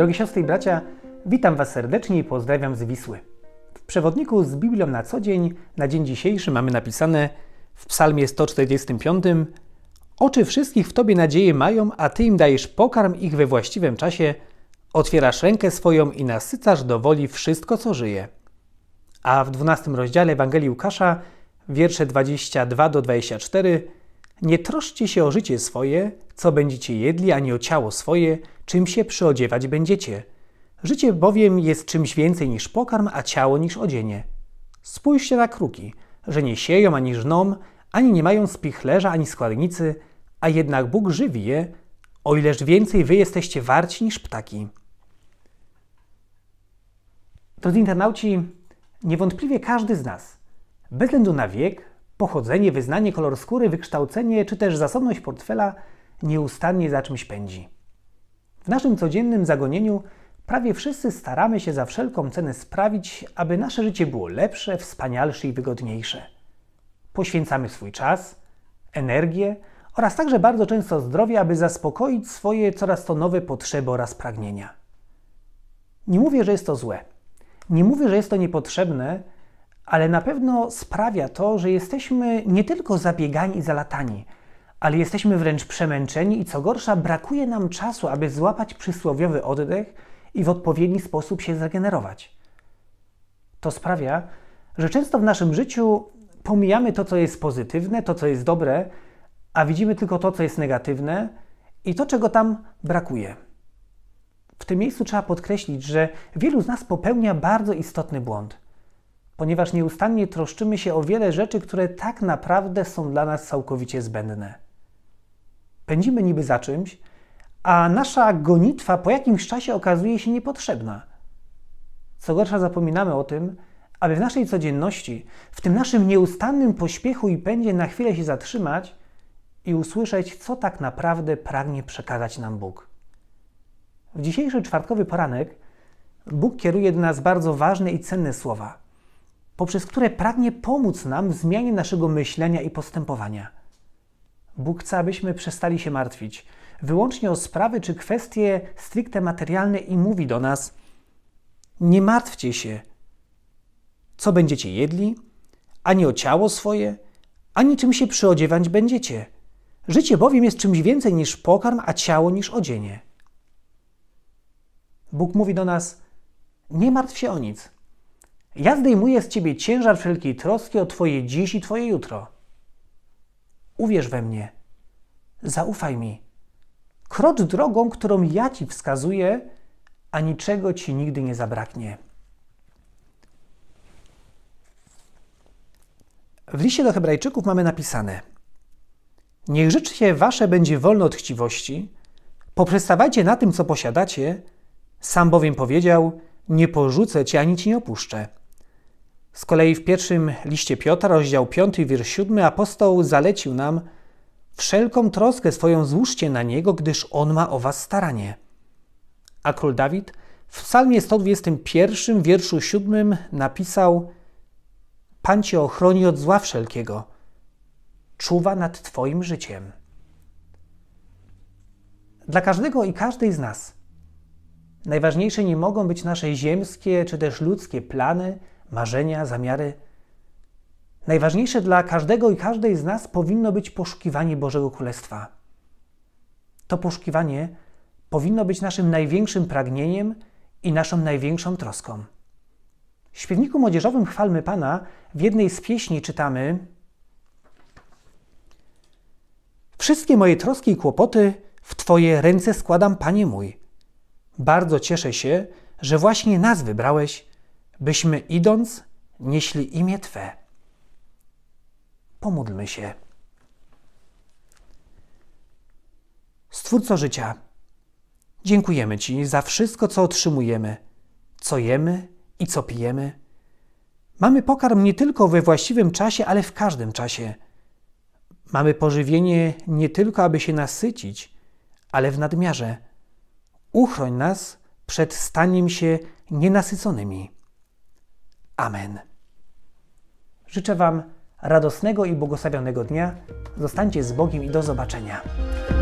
Drogie siostry i bracia, witam Was serdecznie i pozdrawiam z Wisły. W przewodniku z Biblią na co dzień, na dzień dzisiejszy mamy napisane w psalmie 145 Oczy wszystkich w Tobie nadzieję mają, a Ty im dajesz pokarm ich we właściwym czasie, otwierasz rękę swoją i nasycasz do woli wszystko, co żyje. A w 12 rozdziale Ewangelii Łukasza, wiersze 22 do 24 nie troszcie się o życie swoje, co będziecie jedli, ani o ciało swoje, czym się przyodziewać będziecie. Życie bowiem jest czymś więcej niż pokarm, a ciało niż odzienie. Spójrzcie na kruki, że nie sieją ani żną, ani nie mają spichlerza ani składnicy, a jednak Bóg żywi je, o ileż więcej wy jesteście warci niż ptaki. Drodzy internauci, niewątpliwie każdy z nas, bez względu na wiek, Pochodzenie, wyznanie, kolor skóry, wykształcenie czy też zasobność portfela nieustannie za czymś pędzi. W naszym codziennym zagonieniu prawie wszyscy staramy się za wszelką cenę sprawić, aby nasze życie było lepsze, wspanialsze i wygodniejsze. Poświęcamy swój czas, energię oraz także bardzo często zdrowie, aby zaspokoić swoje coraz to nowe potrzeby oraz pragnienia. Nie mówię, że jest to złe. Nie mówię, że jest to niepotrzebne, ale na pewno sprawia to, że jesteśmy nie tylko zabiegani i zalatani, ale jesteśmy wręcz przemęczeni i co gorsza, brakuje nam czasu, aby złapać przysłowiowy oddech i w odpowiedni sposób się zregenerować. To sprawia, że często w naszym życiu pomijamy to, co jest pozytywne, to, co jest dobre, a widzimy tylko to, co jest negatywne i to, czego tam brakuje. W tym miejscu trzeba podkreślić, że wielu z nas popełnia bardzo istotny błąd – ponieważ nieustannie troszczymy się o wiele rzeczy, które tak naprawdę są dla nas całkowicie zbędne. Pędzimy niby za czymś, a nasza gonitwa po jakimś czasie okazuje się niepotrzebna. Co gorsza, zapominamy o tym, aby w naszej codzienności, w tym naszym nieustannym pośpiechu i pędzie na chwilę się zatrzymać i usłyszeć, co tak naprawdę pragnie przekazać nam Bóg. W dzisiejszy czwartkowy poranek Bóg kieruje do nas bardzo ważne i cenne słowa – poprzez które pragnie pomóc nam w zmianie naszego myślenia i postępowania. Bóg chce, abyśmy przestali się martwić wyłącznie o sprawy czy kwestie stricte materialne i mówi do nas: Nie martwcie się, co będziecie jedli, ani o ciało swoje, ani czym się przyodziewać będziecie. Życie bowiem jest czymś więcej niż pokarm, a ciało niż odzienie. Bóg mówi do nas: Nie martw się o nic. Ja zdejmuję z Ciebie ciężar wszelkiej troski o Twoje dziś i Twoje jutro. Uwierz we mnie. Zaufaj mi. Krocz drogą, którą ja Ci wskazuję, a niczego Ci nigdy nie zabraknie. W liście do Hebrajczyków mamy napisane: Niech życie wasze będzie wolne od chciwości, poprzestawajcie na tym, co posiadacie. Sam bowiem powiedział: Nie porzucę cię ani ci nie opuszczę. Z kolei w pierwszym liście Piotra, rozdział 5, wiersz 7, apostoł zalecił nam: Wszelką troskę swoją złóżcie na niego, gdyż on ma o was staranie. A król Dawid w psalmie 121, wierszu 7 napisał: Pan cię ochroni od zła wszelkiego, czuwa nad twoim życiem. Dla każdego i każdej z nas najważniejsze nie mogą być nasze ziemskie czy też ludzkie plany marzenia, zamiary. Najważniejsze dla każdego i każdej z nas powinno być poszukiwanie Bożego Królestwa. To poszukiwanie powinno być naszym największym pragnieniem i naszą największą troską. W śpiewniku młodzieżowym Chwalmy Pana w jednej z pieśni czytamy: Wszystkie moje troski i kłopoty w Twoje ręce składam, Panie mój. Bardzo cieszę się, że właśnie nas wybrałeś byśmy idąc nieśli imię Twe. Pomódlmy się. Stwórco życia, dziękujemy Ci za wszystko, co otrzymujemy, co jemy i co pijemy. Mamy pokarm nie tylko we właściwym czasie, ale w każdym czasie. Mamy pożywienie nie tylko, aby się nasycić, ale w nadmiarze. Uchroń nas przed staniem się nienasyconymi. Amen. Życzę Wam radosnego i błogosławionego dnia. Zostańcie z Bogiem i do zobaczenia.